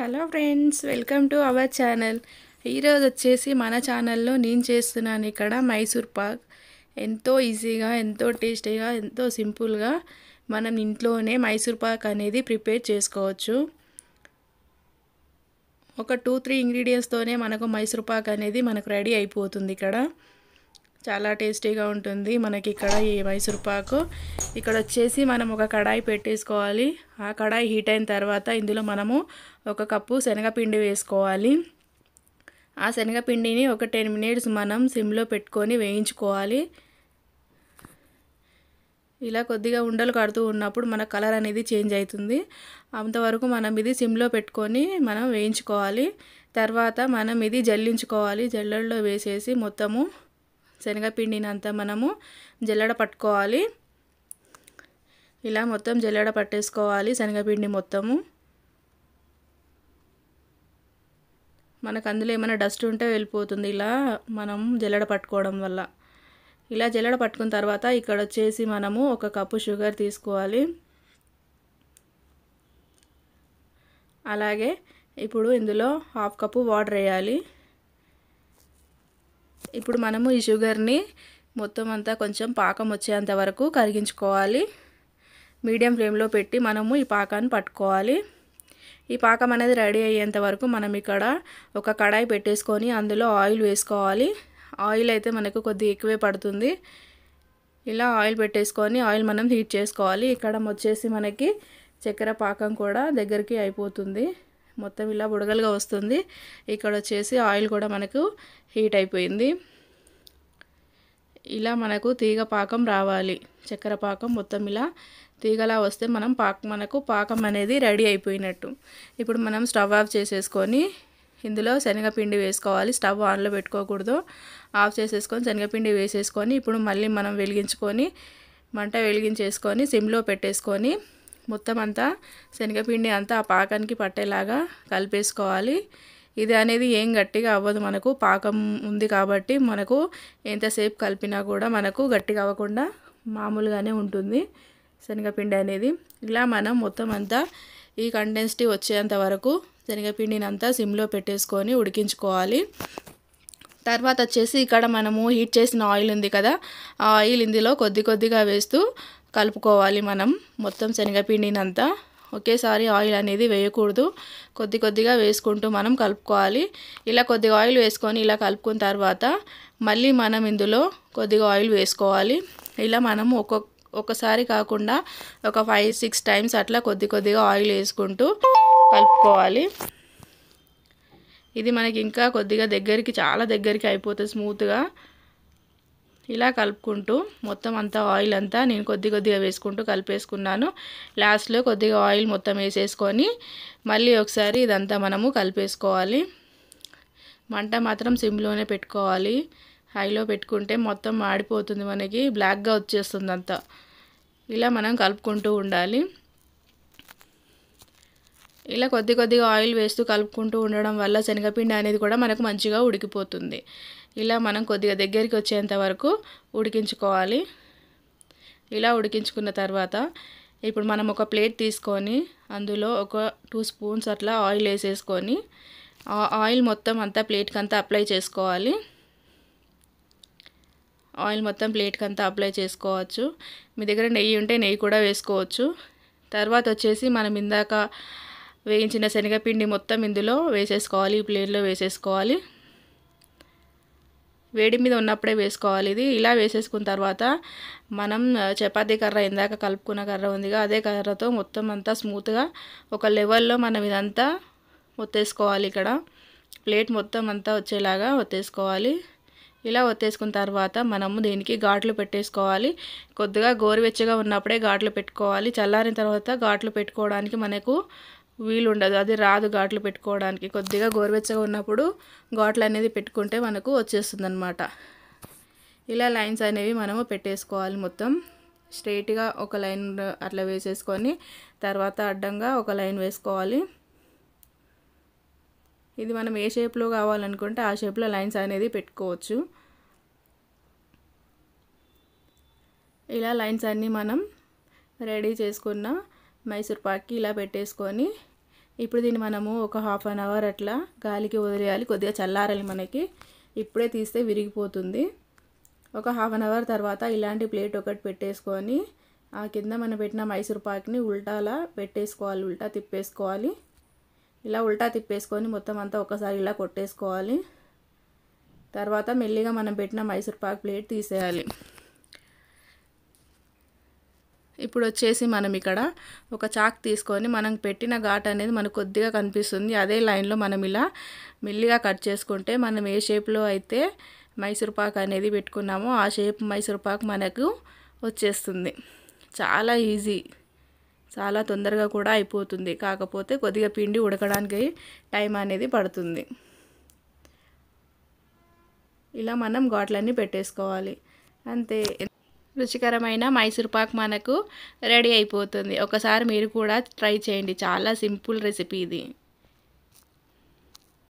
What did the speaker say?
hello friends welcome to our channel ఈరోజు వచ్చేసి మన ఛానల్లో నేను చేస్తున్నాను ఇక్కడ మైసూర్ పాక్ ఎంతో ఈజీగా ఎంతో టేస్టీగా ఎంతో సింపుల్గా మనం ఇంట్లోనే మైసూర్ పాక్ అనేది ప్రిపేర్ చేసుకోవచ్చు ఒక టూ త్రీ ఇంగ్రీడియంట్స్తోనే మనకు మైసూర్ పాక్ అనేది మనకు రెడీ అయిపోతుంది ఇక్కడ చాలా టేస్టీగా ఉంటుంది మనకి ఇక్కడ ఈ మైసూర్పాకు ఇక్కడ వచ్చేసి మనం ఒక కడాయి పెట్టేసుకోవాలి ఆ కడాయి హీట్ అయిన తర్వాత ఇందులో మనము ఒక కప్పు శనగపిండి వేసుకోవాలి ఆ శనగపిండిని ఒక టెన్ మినిట్స్ మనం సిమ్లో పెట్టుకొని వేయించుకోవాలి ఇలా కొద్దిగా ఉండలు కడుతూ ఉన్నప్పుడు మన కలర్ అనేది చేంజ్ అవుతుంది అంతవరకు మనం ఇది సిమ్లో పెట్టుకొని మనం వేయించుకోవాలి తర్వాత మనం ఇది జల్లించుకోవాలి జల్లల్లో వేసేసి మొత్తము అంతా మనము జల్లెడ పట్టుకోవాలి ఇలా మొత్తం జల్లెడ పట్టేసుకోవాలి శనగపిండి మొత్తము మనకు అందులో ఏమైనా డస్ట్ ఉంటే వెళ్ళిపోతుంది ఇలా మనం జల్లెడ పట్టుకోవడం వల్ల ఇలా జల్లెడ పట్టుకున్న తర్వాత ఇక్కడ వచ్చేసి మనము ఒక కప్పు షుగర్ తీసుకోవాలి అలాగే ఇప్పుడు ఇందులో హాఫ్ కప్పు వాటర్ వేయాలి ఇప్పుడు మనము ఈ షుగర్ని మొత్తం అంతా కొంచెం పాకం వచ్చేంత వరకు కరిగించుకోవాలి మీడియం ఫ్లేమ్లో పెట్టి మనము ఈ పాకాన్ని పట్టుకోవాలి ఈ పాకం అనేది రెడీ అయ్యేంత వరకు మనం ఇక్కడ ఒక కడాయి పెట్టేసుకొని అందులో ఆయిల్ వేసుకోవాలి ఆయిల్ అయితే మనకు కొద్దిగా ఎక్కువే పడుతుంది ఇలా ఆయిల్ పెట్టేసుకొని ఆయిల్ మనం హీట్ చేసుకోవాలి ఇక్కడ వచ్చేసి మనకి చక్కెర పాకం కూడా దగ్గరికి అయిపోతుంది మొత్తం ఇలా బుడగలుగా వస్తుంది ఇక్కడ వచ్చేసి ఆయిల్ కూడా మనకు హీట్ అయిపోయింది ఇలా మనకు తీగ పాకం రావాలి చక్కెర పాకం మొత్తం ఇలా తీగలా వస్తే మనం పాక మనకు పాకం అనేది రెడీ అయిపోయినట్టు ఇప్పుడు మనం స్టవ్ ఆఫ్ చేసేసుకొని ఇందులో శనగపిండి వేసుకోవాలి స్టవ్ ఆన్లో పెట్టుకోకూడదు ఆఫ్ చేసేసుకొని శనగపిండి వేసేసుకొని ఇప్పుడు మళ్ళీ మనం వెలిగించుకొని మంట వెలిగించేసుకొని సిమ్లో పెట్టేసుకొని మొత్తం అంతా శనగపిండి అంతా ఆ పాకానికి పట్టేలాగా కలిపేసుకోవాలి ఇది అనేది ఏం గట్టిగా అవ్వదు మనకు పాకం ఉంది కాబట్టి మనకు ఎంతసేపు కలిపినా కూడా మనకు గట్టిగా అవ్వకుండా మామూలుగానే ఉంటుంది శనగపిండి అనేది ఇలా మనం మొత్తం అంతా ఈ కండెన్స్టీ వచ్చేంత వరకు శనగపిండిని అంతా సిమ్లో పెట్టేసుకొని ఉడికించుకోవాలి తర్వాత వచ్చేసి ఇక్కడ మనము హీట్ చేసిన ఆయిల్ ఉంది కదా ఆ ఆయిల్ ఇందులో కొద్ది కొద్దిగా వేస్తూ కలుపుకోవాలి మనం మొత్తం శనగపిండినంతా ఒకేసారి ఆయిల్ అనేది వేయకూడదు కొద్ది కొద్దిగా వేసుకుంటూ మనం కలుపుకోవాలి ఇలా కొద్దిగా ఆయిల్ వేసుకొని ఇలా కలుపుకున్న తర్వాత మళ్ళీ మనం ఇందులో కొద్దిగా ఆయిల్ వేసుకోవాలి ఇలా మనము ఒక్కొక్క ఒకసారి కాకుండా ఒక ఫైవ్ సిక్స్ టైమ్స్ అట్లా కొద్ది కొద్దిగా ఆయిల్ వేసుకుంటూ కలుపుకోవాలి ఇది మనకి ఇంకా కొద్దిగా దగ్గరికి చాలా దగ్గరికి అయిపోతుంది స్మూత్గా ఇలా కలుపుకుంటూ మొత్తం అంతా ఆయిల్ అంతా నేను కొద్ది కొద్దిగా వేసుకుంటూ కలిపేసుకున్నాను లాస్ట్లో కొద్దిగా ఆయిల్ మొత్తం వేసేసుకొని మళ్ళీ ఒకసారి ఇదంతా మనము కలిపేసుకోవాలి మంట మాత్రం సిమ్లోనే పెట్టుకోవాలి హైలో పెట్టుకుంటే మొత్తం మాడిపోతుంది మనకి బ్లాక్గా వచ్చేస్తుంది అంతా ఇలా మనం కలుపుకుంటూ ఉండాలి ఇలా కొద్ది కొద్దిగా ఆయిల్ వేస్తూ కలుపుకుంటూ ఉండడం వల్ల శనగపిండి అనేది కూడా మనకు మంచిగా ఉడికిపోతుంది ఇలా మనం కొద్దిగా దగ్గరికి వచ్చేంత వరకు ఉడికించుకోవాలి ఇలా ఉడికించుకున్న తర్వాత ఇప్పుడు మనం ఒక ప్లేట్ తీసుకొని అందులో ఒక టూ స్పూన్స్ అట్లా ఆయిల్ వేసేసుకొని ఆయిల్ మొత్తం అంతా ప్లేట్కి అంతా అప్లై చేసుకోవాలి ఆయిల్ మొత్తం ప్లేట్కి అంతా అప్లై చేసుకోవచ్చు మీ దగ్గర నెయ్యి ఉంటే నెయ్యి కూడా వేసుకోవచ్చు తర్వాత వచ్చేసి మనం ఇందాక వేయించిన శనగపిండి మొత్తం ఇందులో వేసేసుకోవాలి ఈ ప్లేట్లో వేసేసుకోవాలి వేడి మీద ఉన్నప్పుడే వేసుకోవాలి ఇది ఇలా వేసేసుకున్న తర్వాత మనం చపాతీ కర్ర ఇందాక కలుపుకున్న కర్ర ఉందిగా అదే కర్రతో మొత్తం అంతా స్మూత్గా ఒక లెవెల్లో మనం ఇదంతా ఒత్తేసుకోవాలి ఇక్కడ ప్లేట్ మొత్తం అంతా వచ్చేలాగా ఒత్తేసుకోవాలి ఇలా ఒత్తేసుకున్న తర్వాత మనము దీనికి ఘాట్లు పెట్టేసుకోవాలి కొద్దిగా గోరువెచ్చగా ఉన్నప్పుడే ఘాట్లు పెట్టుకోవాలి చల్లారిన తర్వాత ఘాట్లు పెట్టుకోవడానికి మనకు వీలుండదు అది రాదు ఘాట్లు పెట్టుకోవడానికి కొద్దిగా గోరువెచ్చగా ఉన్నప్పుడు ఘాట్లు అనేది పెట్టుకుంటే మనకు వచ్చేస్తుంది అనమాట ఇలా లైన్స్ అనేవి మనము పెట్టేసుకోవాలి మొత్తం స్ట్రైట్గా ఒక లైన్ అట్లా వేసేసుకొని తర్వాత అడ్డంగా ఒక లైన్ వేసుకోవాలి ఇది మనం ఏ షేప్లో కావాలనుకుంటే ఆ షేప్లో లైన్స్ అనేది పెట్టుకోవచ్చు ఇలా లైన్స్ అన్నీ మనం రెడీ చేసుకున్న మైసూర్ పాక్కి ఇలా పెట్టేసుకొని ఇప్పుడు దీన్ని మనము ఒక హాఫ్ అన్ అవర్ అట్లా గాలికి వదిలేయాలి కొద్దిగా చల్లారాలి మనకి ఇప్పుడే తీస్తే విరిగిపోతుంది ఒక హాఫ్ అన్ అవర్ తర్వాత ఇలాంటి ప్లేట్ ఒకటి పెట్టేసుకొని ఆ కింద మనం పెట్టిన మైసూర్ పాక్ని ఉల్టాలా పెట్టేసుకోవాలి ఉల్టా తిప్పేసుకోవాలి ఇలా ఉల్టా తిప్పేసుకొని మొత్తం అంతా ఒకసారి ఇలా కొట్టేసుకోవాలి తర్వాత మెల్లిగా మనం పెట్టిన మైసూర్ పాక్ ప్లేట్ తీసేయాలి ఇప్పుడు వచ్చేసి మనం ఇక్కడ ఒక చాక్ తీసుకొని మనం పెట్టిన ఘాట్ అనేది మనకు కొద్దిగా కనిపిస్తుంది అదే లైన్లో మనం ఇలా మెల్లిగా కట్ చేసుకుంటే మనం ఏ షేప్లో అయితే మైసూర్పాక్ అనేది పెట్టుకున్నామో ఆ షేప్ మైసూర్పాక్ మనకు వచ్చేస్తుంది చాలా ఈజీ చాలా తొందరగా కూడా అయిపోతుంది కాకపోతే కొద్దిగా పిండి ఉడకడానికి టైం అనేది పడుతుంది ఇలా మనం ఘాట్లన్నీ పెట్టేసుకోవాలి అంతే రుచికరమైన మైసూర్పాక్ మనకు రెడీ అయిపోతుంది ఒకసారి మీరు కూడా ట్రై చేయండి చాలా సింపుల్ రెసిపీ ఇది